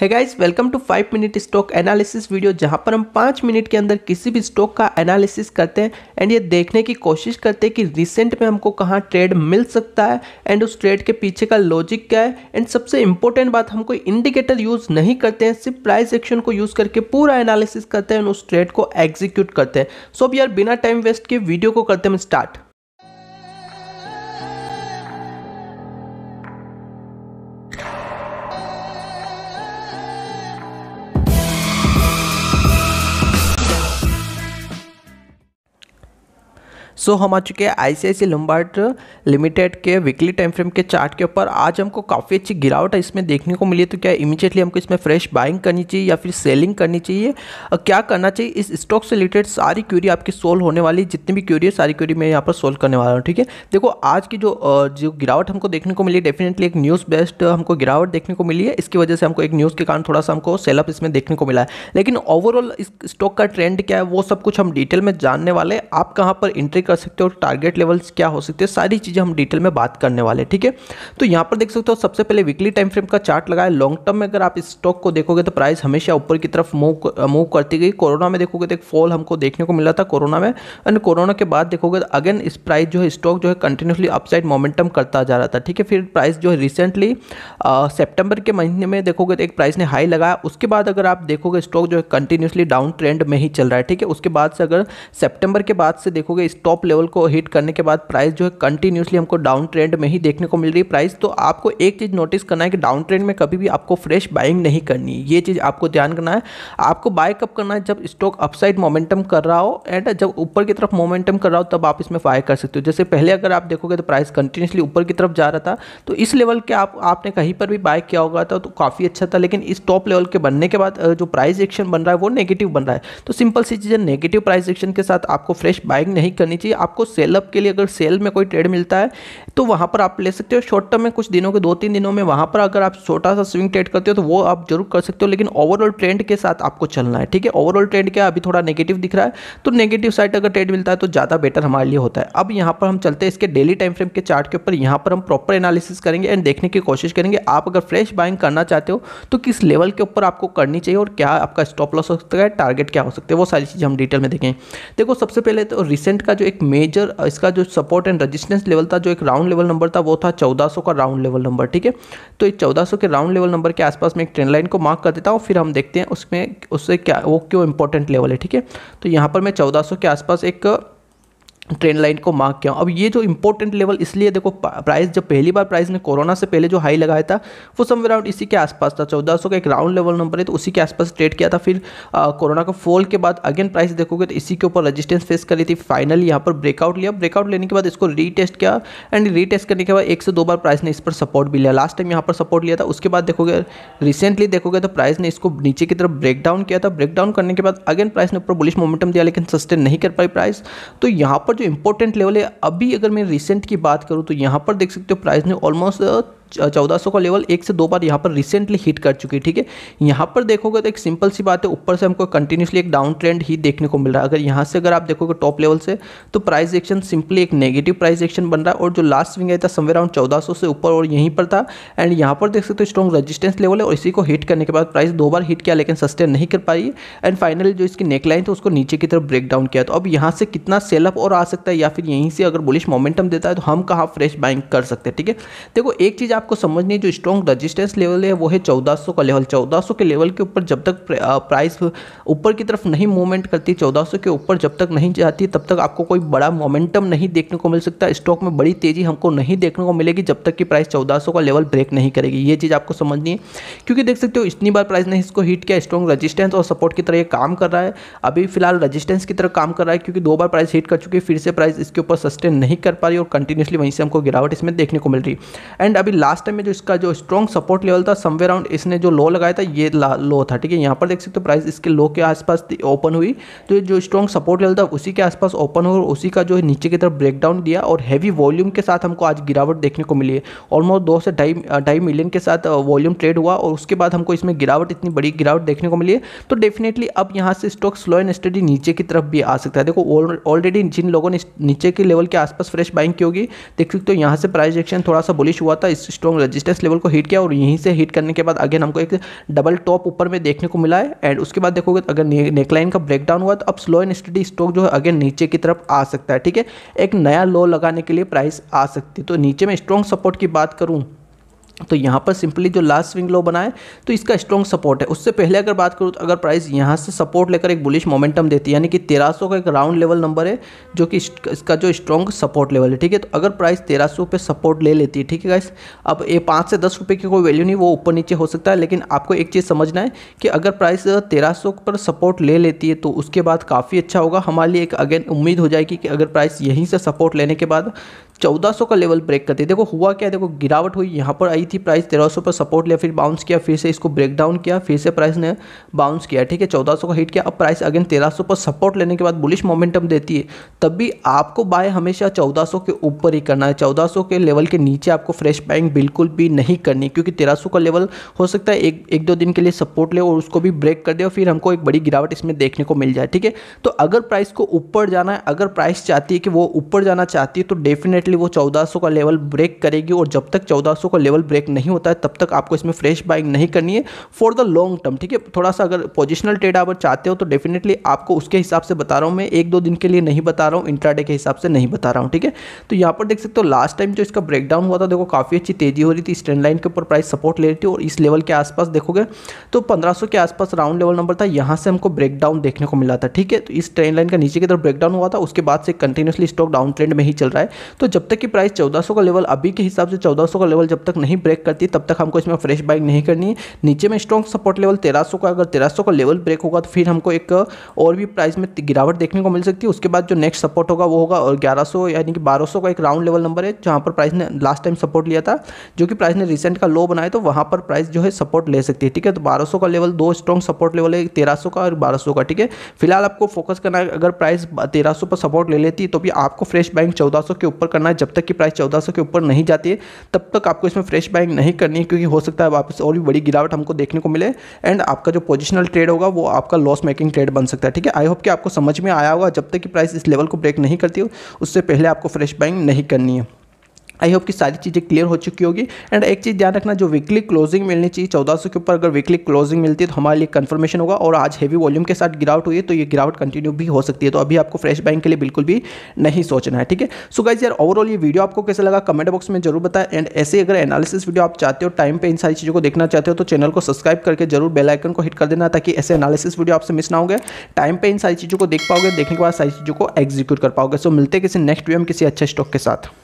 है guys welcome to five minute stock analysis video जहां पर हम पाँच मिनट के अंदर किसी भी स्टॉक का एनालिसिस करते हैं एंड ये देखने की कोशिश करते हैं कि रिसेंट में हमको कहाँ ट्रेड मिल सकता है एंड उस ट्रेड के पीछे का लॉजिक क्या है एंड सबसे इंपॉर्टेंट बात हम कोई इंडिकेटर यूज़ नहीं करते हैं सिर्फ प्राइस एक्शन को यूज़ करके पूरा एनालिसिस करते हैं एंड उस ट्रेड को एग्जीक्यूट करते हैं सो अब यार बिना टाइम वेस्ट के वीडियो को करते हैं स्टार्ट सो हम आ चुके हैं आईसीआईसी लम्बार्ट लिमिटेड के वीकली टाइम फ्रेम के चार्ट के ऊपर आज हमको काफ़ी अच्छी गिरावट है इसमें देखने को मिली तो क्या इमीजिएटली हमको इसमें फ्रेश बाइंग करनी चाहिए या फिर सेलिंग करनी चाहिए और क्या करना चाहिए इस स्टॉक से रिलेटेड सारी क्यूरी आपकी सोल्व होने वाली जितनी भी क्यूरी है सारी क्यूरी मैं यहाँ पर सोल्व करने वाला हूँ ठीक है देखो आज की जो जो गिरावट हमको देखने को मिली डेफिनेटली एक न्यूज़ बेस्ट हमको गिरावट देखने को मिली है इसकी वजह से हमको एक न्यूज़ के कारण थोड़ा सा हमको सेलअप इसमें देखने को मिला है लेकिन ओवरऑल इस स्टॉक का ट्रेंड क्या है वो सब कुछ हम डिटेल में जानने वाले आप कहाँ पर एंट्री कर कर सकते हो टारगेट लेवल्स क्या हो सकते हैं सारी चीज़ें हम डिटेल में बात करने वाले हैं ठीक है तो यहाँ पर देख सकते हो सबसे पहले वीकली टाइम फ्रेम का चार्ट लगाया लॉन्ग टर्म में अगर आप स्टॉक को देखोगे तो प्राइस हमेशा ऊपर की तरफ मूव मूव करती गई कोरोना में देखोगे तो एक फॉल हमको देखने को मिला था कोरोना में एंड कोरोना के बाद देखोगे तो अगेन इस प्राइस जो है स्टॉक जो है कंटिन्यूसली अपसाइड मोमेंटम करता जा रहा था ठीक है फिर प्राइस जो है रिसेंटली सेप्टेम्बर के महीने में देखोगे तो एक प्राइस ने हाई लगाया उसके बाद अगर आप देखोगे स्टॉक जो है कंटिन्यूसली डाउन ट्रेंड में ही चल रहा है ठीक है उसके बाद से अगर सेप्टेम्बर के बाद से देखोगे स्टॉप लेवल को हिट करने के बाद प्राइस जो है कंटिन्यूसली हमको डाउन ट्रेंड में ही देखने को मिल रही है प्राइस तो आपको एक चीज़ नोटिस करना है कि डाउन ट्रेंड में कभी भी आपको फ्रेश बाइंग नहीं करनी ये चीज़ आपको ध्यान करना है आपको बाय कब करना है जब स्टॉक अपसाइड मोमेंटम कर रहा हो एंड जब ऊपर की तरफ मोमेंटम कर रहा हो तब आप इसमें बाय कर सकते हो जैसे पहले अगर आप देखोगे तो प्राइस कंटिन्यूसली ऊपर की तरफ जा रहा था तो इस लेवल के आप आपने कहीं पर भी बाय किया होगा था तो, तो काफ़ी अच्छा था लेकिन इस टॉप लेवल के बनने के बाद जो प्राइस एक्शन बन रहा है वो नेगेटिव बन रहा है तो सिंपल सी चीज़ें नेगेटिव प्राइस एक्शन के साथ आपको फ्रेश बाइंग नहीं करनी चाहिए आपको सेलअप के लिए अगर सेल में कोई ट्रेड मिलता है तो वहाँ पर आप ले सकते हो शॉर्ट टर्म में कुछ दिनों के दो तीन दिनों में वहाँ पर अगर आप छोटा सा स्विंग ट्रेड करते हो तो वो आप जरूर कर सकते हो लेकिन ओवरऑल ट्रेंड के साथ आपको चलना है ठीक है ओवरऑल ट्रेंड क्या अभी थोड़ा नेगेटिव दिख रहा है तो नेगेटिव साइड अगर ट्रेड मिलता है तो ज़्यादा बेटर हमारे लिए होता है अब यहाँ पर हम चलते हैं इसके डेली टाइम फ्रेम के चार्ट के ऊपर यहाँ पर हम प्रॉपर एनालिसिस करेंगे एंड देखने की कोशिश करेंगे आप अगर फ्रेश बाइंग करना चाहते हो तो किस लेवल के ऊपर आपको करनी चाहिए और क्या आपका स्टॉप लॉस हो सकता है टारगेट क्या हो सकता है वो सारी चीज़ हम डिटेल में देखें देखो सबसे पहले तो रिसेंट का जो एक एक मेजर इसका जो सपोर्ट एंड रजिस्टेंस लेवल था जो एक राउंड लेवल नंबर था वो था 1400 का राउंड लेवल नंबर ठीक है तो एक 1400 के राउंड लेवल नंबर के आसपास में एक ट्रेंड लाइन को मार्क कर देता हूँ फिर हम देखते हैं उसमें उससे क्या वो क्यों इंपॉर्टेंट लेवल है ठीक है तो यहाँ पर मैं चौदह के आसपास एक ट्रेंड लाइन को मार्क किया अब ये जो इंपॉर्टेंट लेवल इसलिए देखो प्राइस जब पहली बार प्राइस ने कोरोना से पहले जो हाई लगाया था वो समवेयर अराउंड इसी के आसपास था चौदह सौ का एक राउंड लेवल नंबर है तो उसी के आसपास ट्रेड किया था फिर कोरोना का फॉल के बाद अगेन प्राइस देखोगे तो इसी के ऊपर रजिस्टेंस फेस करी थी फाइनल यहाँ पर ब्रेकआउट लिया ब्रेकआउट लेने के बाद इसको रीटेस्ट किया एंड रीटेस्ट करने के बाद एक से दो बार प्राइस ने इस पर सपोर्ट भी लिया लास्ट टाइम यहाँ पर सपोर्ट लिया था उसके बाद देखोगे रिसेंटली देखोगे तो प्राइस ने इसको नीचे की तरफ ब्रेकडाउन किया था ब्रेकडाउन करने के बाद अगेन प्राइस ने ऊपर बुलिश मोमेंटम दिया लेकिन सस्टेन नहीं कर पाई प्राइस तो यहाँ पर जो इंपॉर्टेंट लेवल है अभी अगर मैं रिसेंट की बात करूँ तो यहाँ पर देख सकते हो प्राइस ने ऑलमोस्ट चौदह सौ का लेवल एक से दो बार यहाँ पर रिसेंटली हिट कर चुकी है ठीक है यहाँ पर देखोगे तो एक सिंपल सी बात है ऊपर से हमको कंटिन्यूसली एक डाउन ट्रेंड ही देखने को मिल रहा है अगर यहाँ से अगर आप देखोगे टॉप लेवल से तो प्राइस एक्शन सिंपली एक नेगेटिव प्राइस एक्शन बन रहा है और जो लास्ट स्विंग आया था समवेयर अराउंड चौदह से ऊपर और यहीं पर था एंड यहाँ पर देख सकते हो स्ट्रॉन्ग रजिस्टेंस लेवल है और इसी को हिट करने के बाद प्राइस दो बार हिट किया लेकिन सस्टेन नहीं कर पाई एंड फाइनली जो इसकी नेकलाइन थी उसको नीचे की तरफ ब्रेक डाउन किया तो अब यहाँ से कितना सेलअप और आ सकता है या फिर यहीं से अगर बुलिश मोमेंटम देता है तो हम कहाँ फ्रेश बाइंग कर सकते हैं ठीक है देखो एक चीज़ आपको समझनी जो स्ट्रॉन्ग रजिस्टेंस लेवल है वो है चौदह का लेवल चौदह के लेवल के ऊपर जब तक प्राइस ऊपर की तरफ नहीं मूवमेंट करती चौदह के ऊपर जब तक नहीं जाती तब तक आपको कोई बड़ा मोमेंटम नहीं देखने को मिल सकता स्टॉक में बड़ी तेज़ी हमको नहीं देखने को मिलेगी जब तक कि प्राइस चौदह का लेवल ब्रेक नहीं करेगी ये चीज़ आपको समझनी है क्योंकि देख सकते हो इतनी बार प्राइस ने इसको हिट किया स्ट्रॉन्ग रजिस्टेंस और सपोर्ट की तरह ये काम कर रहा है अभी फिलहाल रजिस्टेंस की तरह काम कर रहा है क्योंकि दो बार प्राइस हिट कर चुकी है फिर से प्राइस इसके ऊपर सस्टेन नहीं कर पा रही और कंटिन्यूसली वहीं से हमको गिरावट इसमें देखने को मिल रही एंड अभी लास्ट टाइम में जो इसका जो स्ट्रॉन्ग सपोर्ट लेवल था समवेयर अराउंड इसने जो लो लगाया था ये लो था ठीक है यहाँ पर देख सकते हो प्राइस इसके लो के आसपास ओपन हुई तो जो स्ट्रॉन्ग सपोर्ट लेवल था उसी के आसपास ओपन हुआ और उसी का जो है नीचे की तरफ ब्रेकडाउन दिया और हैवी वॉल्यूम के साथ हमको आज गिरावट देखने को मिली है ऑलमोस्ट दो से ढाई ढाई मिलियन के साथ वॉल्यूम uh, ट्रेड हुआ और उसके बाद हमको इसमें गिरावट इतनी बड़ी गिरावट देखने को मिली है तो डेफिनेटली अब यहाँ से स्टॉक स्लो एंड स्टडी नीचे की तरफ भी आ सकता है देखो ऑलरेडी जिन लोगों ने नीचे के लेवल के आसपास फ्रेश बाइंग की होगी देख सकते हो यहाँ से प्राइस एक्शन थोड़ा सा बुलिश हुआ था इस स्ट्रॉन्ग रजिस्टेंस लेवल को हिट किया और यहीं से हिट करने के बाद अगेन हमको एक डबल टॉप ऊपर में देखने को मिला है एंड उसके बाद देखोगे तो अगर नेकलाइन का ब्रेकडाउन हुआ तो अब स्लो एंड स्टडी स्टॉक जो है अगेन नीचे की तरफ आ सकता है ठीक है एक नया लो लगाने के लिए प्राइस आ सकती है तो नीचे में स्ट्रॉन्ग सपोर्ट की बात करूँ तो यहाँ पर सिंपली जो लास्ट स्विंग लो बनाए तो इसका स्ट्रॉन्ग सपोर्ट है उससे पहले अगर बात करूँ तो अगर प्राइस यहाँ से सपोर्ट लेकर एक बुलिश मोमेंटम देती है यानी कि 1300 का एक राउंड लेवल नंबर है जो कि इसका जो स्ट्रॉन्ग सपोर्ट लेवल है ठीक है तो अगर प्राइस तेरह सौ पे सपोर्ट ले लेती है ठीक है गाइस अब ये पाँच से दस रुपये की कोई वैल्यू नहीं वो ऊपर नीचे हो सकता है लेकिन आपको एक चीज़ समझना है कि अगर प्राइस तेरह पर सपोर्ट ले लेती है तो उसके बाद काफ़ी अच्छा होगा हमारे लिए एक अगेन उम्मीद हो जाएगी कि अगर प्राइस यहीं से सपोर्ट लेने के बाद चौदह का लेवल ब्रेक करती है देखो हुआ क्या देखो गिरावट हुई यहाँ पर आई रही थी प्राइस 1300 पर सपोर्ट लिया फिर बाउंस किया फिर से इसको ब्रेक डाउन किया फिर से प्राइस ने बाउंस किया ठीक है 1400 का हिट किया अब प्राइस अगेन 1300 पर सपोर्ट लेने के बाद बुलिश मोमेंटम देती है तब भी आपको बाय हमेशा 1400 के ऊपर ही करना है 1400 के लेवल के नीचे आपको फ्रेश बाइंग बिल्कुल भी नहीं करनी क्योंकि 1300 का लेवल हो सकता है एक एक दो दिन के लिए सपोर्ट ले और उसको भी ब्रेक कर दे और फिर हमको एक बड़ी गिरावट इसमें देखने को मिल जाए ठीक है तो अगर प्राइस को ऊपर जाना है अगर प्राइस चाहती है कि वो ऊपर जाना चाहती है तो डेफिनेटली वो चौदह का लेवल ब्रेक करेगी और जब तक चौदह का लेवल ब्रेक ब्रेक नहीं होता है तब तक आपको इसमें फ्रेश बाइंग नहीं करनी है फॉर द लॉन्ग टर्म ठीक है थोड़ा सा अगर पोजिशनल ट्रेड आप चाहते हो तो डेफिनेटली आपको उसके हिसाब से बता रहा हूँ मैं एक दो दिन के लिए नहीं बता रहा हूँ इंट्राडे के हिसाब से नहीं बता रहा हूँ ठीक है तो यहाँ पर देख सकते हो लास्ट टाइम जो इसका ब्रेकडाउन हुआ था देखो काफ़ी अच्छी तेजी हो रही थी स्टैंड लाइन के ऊपर प्राइस सपोर्ट ले रही थी और इस लेवल के आसपास देखोगे तो पंद्रह के आसपास राउंड लेवल नंबर था यहाँ से हमको ब्रेकडाउन देखने को मिला था ठीक है तो इस ट्रेन लाइन का नीचे की तरफ ब्रेकडाउन हुआ था उसके बाद से कंटिन्यूसली स्टॉक डाउन ट्रेंड में ही चल रहा है तो जब तक कि प्राइस चौदह का लेवल अभी के हिसाब से चौदह का लेवल जब तक नहीं ब्रेक करती है तब तक हमको इसमें फ्रेश बाइंग नहीं करनी है नीचे में स्ट्रॉन्ग सपोर्ट लेवल तेरह का अगर तेरह का लेवल ब्रेक होगा तो फिर हमको एक और भी प्राइस में गिरावट देखने को मिल सकती है उसके बाद जो नेक्स्ट सपोर्ट होगा वो होगा और ग्यारह यानी कि बारह का एक राउंड लेवल नंबर है जहाँ पर प्राइस ने लास्ट टाइम सपोर्ट लिया था जो कि प्राइस ने रिसेंट का लो बनाया तो वहाँ पर प्राइस जो है सपोर्ट ले सकती है ठीक है तो बारह का लेवल दो स्ट्रॉन्ग सपोर्ट लेवल है तेरह का और बारह का ठीक है फिलहाल आपको फोकस करना है अगर प्राइस तेरह पर सपोर्ट ले लेती तो भी आपको फ्रेश बाइंग चौदह के ऊपर करना है जब तक कि प्राइस चौदह के ऊपर नहीं जाती है तब तक आपको इसमें फ्रेश बाइंग नहीं करनी है क्योंकि हो सकता है वापस और भी बड़ी गिरावट हमको देखने को मिले एंड आपका जो पोजिशनल ट्रेड होगा वो आपका लॉस मेकिंग ट्रेड बन सकता है ठीक है आई होप कि आपको समझ में आया होगा जब तक कि प्राइस इस लेवल को ब्रेक नहीं करती हो उससे पहले आपको फ्रेश बाइंग नहीं करनी है आई होप कि सारी चीज़ें क्लियर हो चुकी होगी एंड एक चीज़ ध्यान रखना जो वीकली क्लोजिंग मिलनी चाहिए चौदह सौ के ऊपर अगर वीकली क्लोजिंग मिलती है तो हमारे लिए कंफर्मेशन होगा और आज हैवी वॉल्यूम के साथ गिरावट हुई है तो ये गिरावट कंटिन्यू भी हो सकती है तो अभी आपको फ्रेश बैंक के लिए बिल्कुल भी नहीं सोचना है ठीक है सो गाइज यार ओवरऑल ये वीडियो आपको कैसे लगा कमेंट बॉक्स में जरूर बताएं एंड ऐसे अगर एनालिसिस वीडियो आप चाहते हो टाइम पर इन सारी चीज़ों को देखना चाहते हो तो चैनल को सब्सक्राइब करके जरूर बेलाइकन को हिट कर देना ताकि ऐसे एनालिसिस वीडियो आपसे मिस ना होंगे टाइम पर इन सारी चीज़ों को देख पाओगे देखने के बाद सारी चीज़ों को एग्जीक्यूट कर पाओगे सो मिलते किसी नेक्स्ट वीडियो में किसी अच्छे स्टॉक के साथ